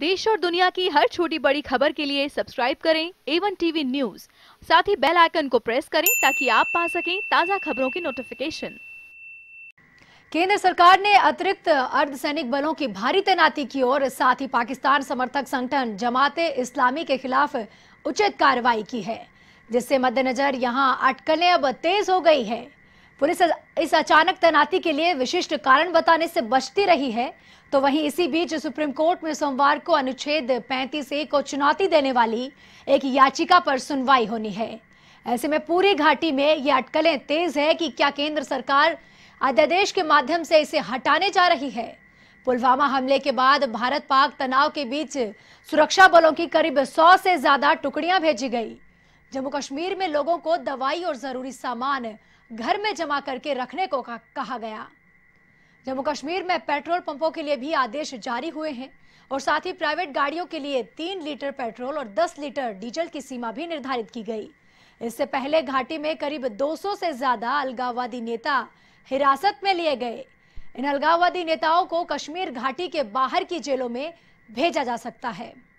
देश और दुनिया की हर छोटी बड़ी खबर के लिए सब्सक्राइब करें एवन टीवी न्यूज साथ ही बेल आइकन को प्रेस करें ताकि आप पा सकें ताज़ा खबरों की नोटिफिकेशन केंद्र सरकार ने अतिरिक्त अर्धसैनिक बलों की भारी तैनाती की और साथ ही पाकिस्तान समर्थक संगठन जमाते इस्लामी के खिलाफ उचित कार्रवाई की है जिससे मद्देनजर यहां अटकलें अब तेज हो गई है पुलिस इस अचानक तैनाती के लिए विशिष्ट कारण बताने से बचती रही है तो वहीं इसी बीच सुप्रीम कोर्ट में सोमवार को अनुच्छेद 35 ए को चुनौती देने वाली एक याचिका पर सुनवाई होनी है ऐसे में पूरी घाटी में ये अटकलें तेज है कि क्या केंद्र सरकार अध्यादेश के माध्यम से इसे हटाने जा रही है पुलवामा हमले के बाद भारत पाक तनाव के बीच सुरक्षा बलों की करीब सौ से ज्यादा टुकड़ियां भेजी गई जम्मू कश्मीर में लोगों को दवाई और जरूरी सामान घर में जमा करके रखने को कहा गया जम्मू कश्मीर में पेट्रोल पंपों के लिए भी आदेश जारी हुए हैं और साथ ही प्राइवेट गाड़ियों के लिए तीन लीटर पेट्रोल और दस लीटर डीजल की सीमा भी निर्धारित की गई इससे पहले घाटी में करीब 200 से ज्यादा अलगाववादी नेता हिरासत में लिए गए इन अलगाववादी नेताओं को कश्मीर घाटी के बाहर की जेलों में भेजा जा सकता है